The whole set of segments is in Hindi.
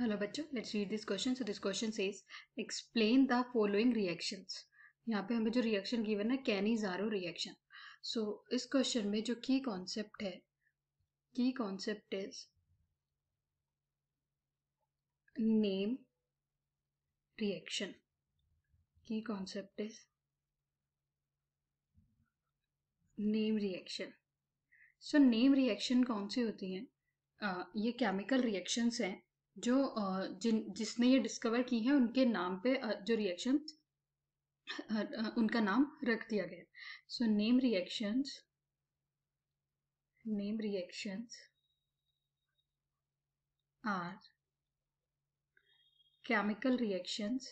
हेलो बच्चों let's read this question so this question says explain the following reactions यहाँ पे हमें जो रिएक्शन गिवन है जारो रिएक्शन सो इस क्वेश्चन में जो की कॉन्सेप्ट है की कॉन्सेप्ट इज नेम रिएक्शन की concept is name reaction so name reaction कौन सी होती हैं uh, ये केमिकल रिएक्शंस हैं जो जिन जिसने ये डिस्कवर की है उनके नाम पे जो रिएक्शन उनका नाम रख दिया गया so name reactions name reactions are chemical reactions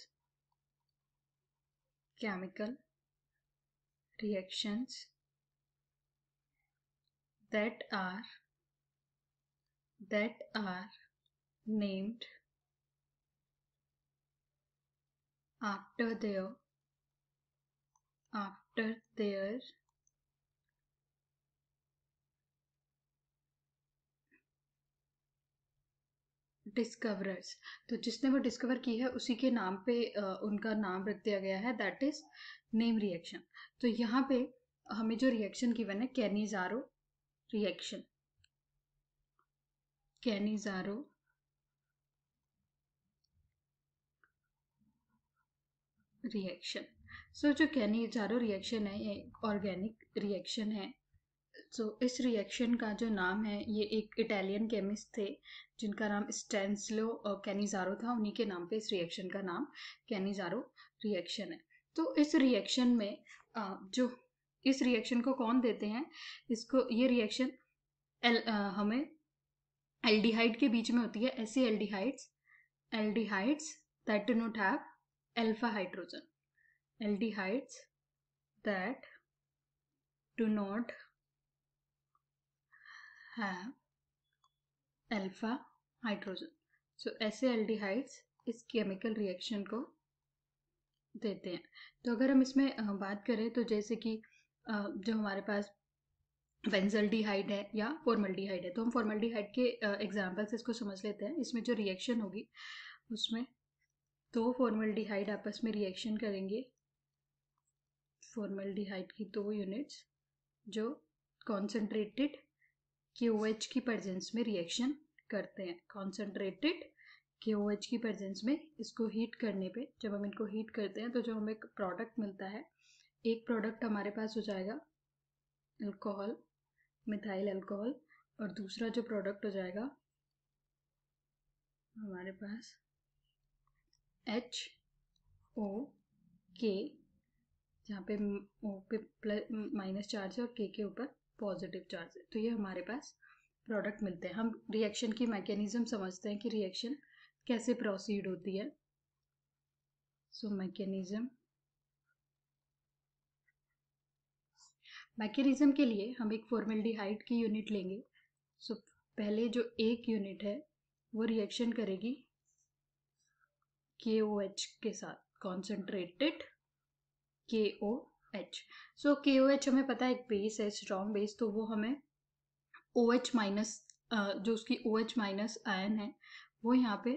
chemical reactions that are that are named after their after their discoverers तो जिसने वो डिस्कवर की है उसी के नाम पे उनका नाम रख दिया गया है दैट इज नेम रिएक्शन तो यहाँ पे हमें जो रिएक्शन गिवन है Cannizzaro reaction Cannizzaro reaction so so, जो कहने चारों रिएक्शन है ये ऑर्गेनिक रिएक्शन है सो so, इस रिएक्शन का जो नाम है ये एक इटालियन केमिस्ट थे जिनका नाम स्टेंसलो और कैनिजारो था उन्हीं के नाम पे इस रिएक्शन का नाम कैनिजारो रिएक्शन है तो इस रिएक्शन में जो इस रिएक्शन को कौन देते हैं इसको ये रिएक्शन एल हमें एल्डिहाइड के बीच में होती है ऐसी aldehydes aldehydes that do not have alpha hydrogen aldehydes that do not have alpha hydrogen so so, ऐसे aldehydes इस केमिकल रिएक्शन को देते हैं तो अगर हम इसमें बात करें तो जैसे कि जो हमारे पास बेंजल्डिहाइड है या फॉर्मल्डिहाइड है तो हम फॉर्मल्डिहाइड के एग्जाम्पल से इसको समझ लेते हैं इसमें जो रिएक्शन होगी उसमें दो तो फॉर्मल्डिहाइड आपस में रिएक्शन करेंगे फॉर्मल्डिहाइड की दो यूनिट्स जो कॉन्सेंट्रेटेड के की प्रजेंस में रिएक्शन करते हैं कॉन्सेंट्रेटेड के की प्रजेंस में इसको हीट करने पे जब हम इनको हीट करते हैं तो जो हमें एक प्रोडक्ट मिलता है एक प्रोडक्ट हमारे पास हो जाएगा अल्कोहल मिथाइल अल्कोहल और दूसरा जो प्रोडक्ट हो जाएगा हमारे पास एच ओ के जहाँ पे ओ पे प्लस माइनस चार्ज है और के के ऊपर पॉजिटिव चार्ज है तो ये हमारे पास प्रोडक्ट मिलते हैं हम रिएक्शन की मैकेनिज्म समझते हैं कि रिएक्शन कैसे प्रोसीड होती है सो मैकेनिज्म मैकेनिज्म के लिए हम एक फॉर्मेल्डिहाइड की यूनिट लेंगे सो so, पहले जो एक यूनिट है वो रिएक्शन करेगी के ओ एच के साथ कॉन्सेंट्रेटेड के ओ एच सो के ओ एच हमें पता है एक बेस है स्ट्रॉन्ग बेस तो वो हमें ओ एच माइनस जो उसकी ओ एच माइनस आयन है वो यहाँ पे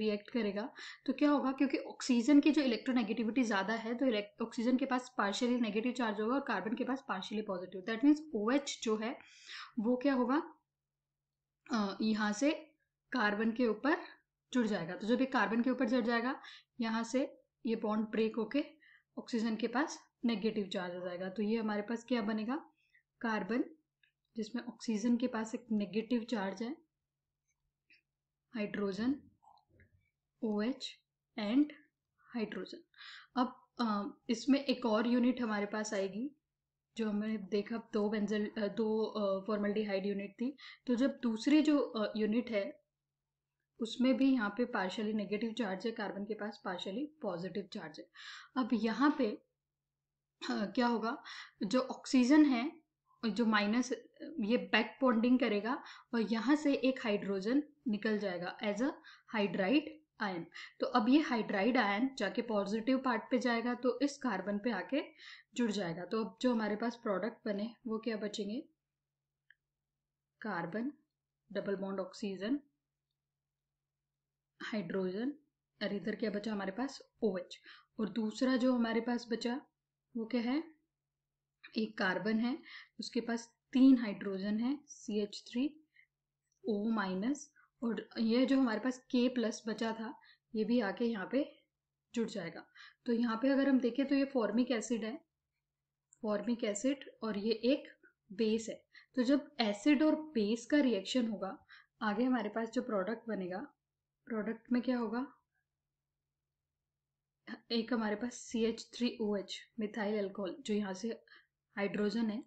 रिएक्ट करेगा तो क्या होगा क्योंकि ऑक्सीजन की जो इलेक्ट्रोनेगेटिविटी ज़्यादा है तो ऑक्सीजन के पास पार्शियली नेगेटिव चार्ज होगा और कार्बन के पास partially positive that means O H जो है वो क्या होगा यहाँ से कार्बन के ऊपर जुड़ जाएगा तो जब ये कार्बन के ऊपर चढ़ जाएगा यहाँ से ये बॉन्ड ब्रेक होके ऑक्सीजन के पास नेगेटिव चार्ज आ जाएगा तो ये हमारे पास क्या बनेगा कार्बन जिसमें ऑक्सीजन के पास एक नेगेटिव चार्ज है hydrogen O H and hydrogen अब इसमें एक और यूनिट हमारे पास आएगी जो हमने देखा दो बेंजल दो फॉर्मल हाइड यूनिट थी तो जब दूसरी जो यूनिट है उसमें भी यहाँ पे पार्शली नेगेटिव चार्ज है कार्बन के पास पार्शली पॉजिटिव चार्ज है अब यहाँ पे आ, हाँ, क्या होगा जो ऑक्सीजन है जो माइनस ये बैक बॉन्डिंग करेगा और यहाँ से एक हाइड्रोजन निकल जाएगा एज अ हाइड्राइड आयन तो अब ये हाइड्राइड आयन जाके पॉजिटिव पार्ट पे जाएगा तो इस कार्बन पे आके जुड़ जाएगा तो अब जो हमारे पास प्रोडक्ट बने वो क्या बचेंगे carbon double bond oxygen hydrogen और इधर क्या बचा हमारे पास ओ OH. और दूसरा जो हमारे पास बचा वो क्या है एक कार्बन है उसके पास तीन हाइड्रोजन है C H three O minus और ये जो हमारे पास के प्लस बचा था ये भी आके यहाँ पे जुड़ जाएगा तो यहाँ पे अगर हम देखें तो ये फॉर्मिक एसिड है फॉर्मिक एसिड और ये एक बेस है तो जब एसिड और बेस का रिएक्शन होगा आगे हमारे पास जो प्रोडक्ट बनेगा प्रोडक्ट में क्या होगा एक हमारे पास C H three O H methyl alcohol जो यहाँ से हाइड्रोजन है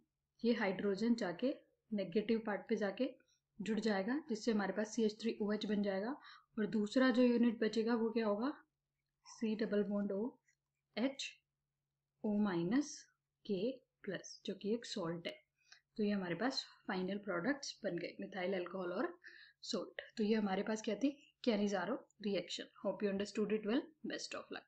ये हाइड्रोजन जाके नेगेटिव पार्ट पे जाके जुड़ जाएगा जिससे हमारे पास C H three O H बन जाएगा और दूसरा जो यूनिट बचेगा वो क्या होगा C double bond O H O minus K plus जो कि एक सॉल्ट है तो ये हमारे पास फाइनल प्रोडक्ट्स बन गए मिथाइल एल्कोहल और सोल्ट तो ये हमारे पास क्या थी Chiarizaro reaction. Hope you understood it well. Best of luck.